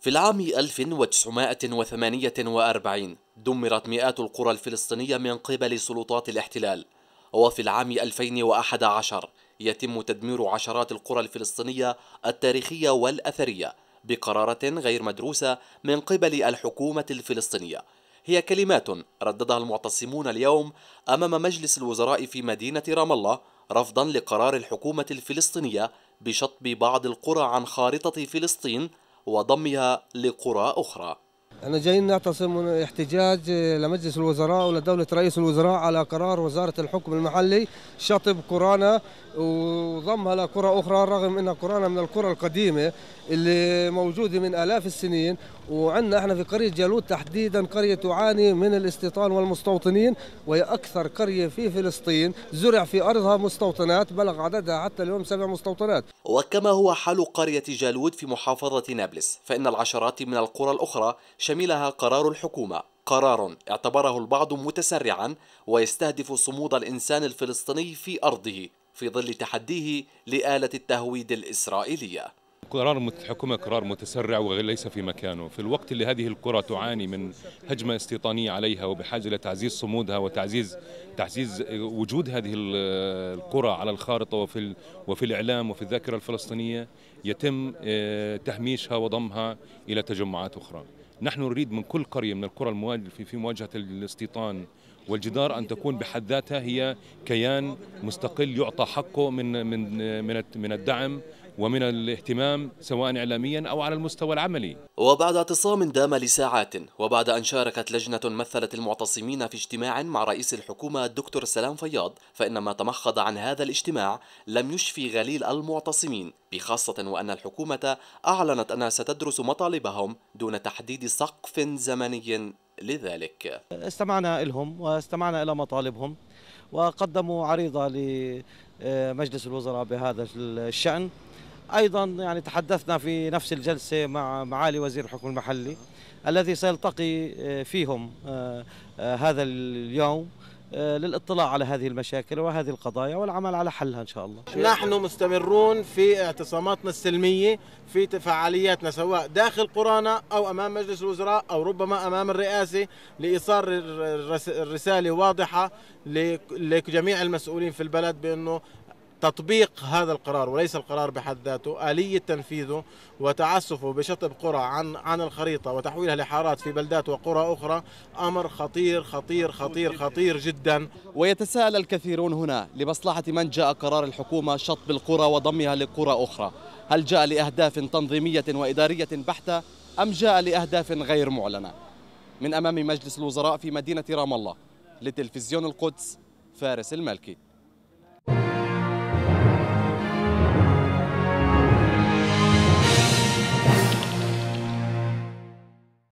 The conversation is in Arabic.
في العام 1948 دمرت مئات القرى الفلسطينية من قبل سلطات الاحتلال وفي العام 2011 يتم تدمير عشرات القرى الفلسطينية التاريخية والأثرية بقرارة غير مدروسة من قبل الحكومة الفلسطينية هي كلمات رددها المعتصمون اليوم أمام مجلس الوزراء في مدينة رام الله رفضا لقرار الحكومة الفلسطينية بشطب بعض القرى عن خارطة فلسطين وضمها لقرى أخرى احنا جايين نعتصم احتجاج لمجلس الوزراء ولدولة رئيس الوزراء على قرار وزارة الحكم المحلي شطب كورانا وضمها لقرى أخرى رغم أن كورانا من القرى القديمة اللي موجودة من آلاف السنين وعندنا احنا في قرية جالوت تحديدا قرية تعاني من الاستيطان والمستوطنين وهي أكثر قرية في فلسطين زرع في أرضها مستوطنات بلغ عددها حتى اليوم سبع مستوطنات وكما هو حال قرية جالوت في محافظة نابلس فإن العشرات من القرى الأخرى شملها قرار الحكومة قرار اعتبره البعض متسرعا ويستهدف صمود الإنسان الفلسطيني في أرضه في ظل تحديه لآلة التهويد الإسرائيلية قرار الحكومة قرار متسرع وليس في مكانه في الوقت اللي هذه القرى تعاني من هجمة استيطانية عليها وبحاجة لتعزيز صمودها وتعزيز تعزيز وجود هذه القرى على الخارطة وفي وفي الإعلام وفي الذاكرة الفلسطينية يتم آه، تهميشها وضمها إلى تجمعات أخرى نحن نريد من كل قرية من القرى المواجهة في مواجهة الاستيطان والجدار ان تكون بحد ذاتها هي كيان مستقل يعطى حقه من من من من الدعم ومن الاهتمام سواء إعلاميا أو على المستوى العملي وبعد اعتصام دام لساعات وبعد أن شاركت لجنة مثلت المعتصمين في اجتماع مع رئيس الحكومة الدكتور سلام فياض فإن ما تمخض عن هذا الاجتماع لم يشفي غليل المعتصمين بخاصة وأن الحكومة أعلنت أنها ستدرس مطالبهم دون تحديد سقف زمني لذلك استمعنا لهم واستمعنا إلى مطالبهم وقدموا عريضة لمجلس الوزراء بهذا الشأن ايضا يعني تحدثنا في نفس الجلسه مع معالي وزير الحكم المحلي الذي سيلتقي آه، فيهم آه، آه، هذا اليوم للاطلاع على هذه المشاكل وهذه القضايا والعمل على حلها ان شاء الله. نحن مستمرون في اعتصاماتنا السلميه في فعالياتنا سواء داخل قرانا او امام مجلس الوزراء او ربما امام الرئاسه لايصال الرساله واضحه لجميع المسؤولين في البلد بانه تطبيق هذا القرار وليس القرار بحد ذاته آلية تنفيذه وتعسفه بشطب قرى عن عن الخريطة وتحويلها لحارات في بلدات وقرى أخرى أمر خطير خطير خطير خطير جدا ويتساءل الكثيرون هنا لمصلحة من جاء قرار الحكومة شطب القرى وضمها لقرى أخرى هل جاء لأهداف تنظيمية وإدارية بحتة أم جاء لأهداف غير معلنة من أمام مجلس الوزراء في مدينة رام الله لتلفزيون القدس فارس المالكي